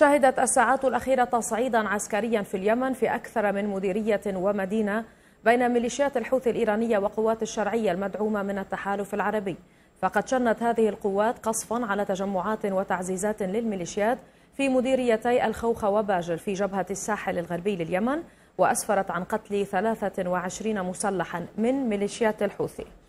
شهدت الساعات الأخيرة تصعيدا عسكريا في اليمن في أكثر من مديرية ومدينة بين ميليشيات الحوثي الإيرانية وقوات الشرعية المدعومة من التحالف العربي فقد شنت هذه القوات قصفا على تجمعات وتعزيزات للميليشيات في مديريتي الخوخة وباجل في جبهة الساحل الغربي لليمن وأسفرت عن قتل 23 مسلحا من ميليشيات الحوثي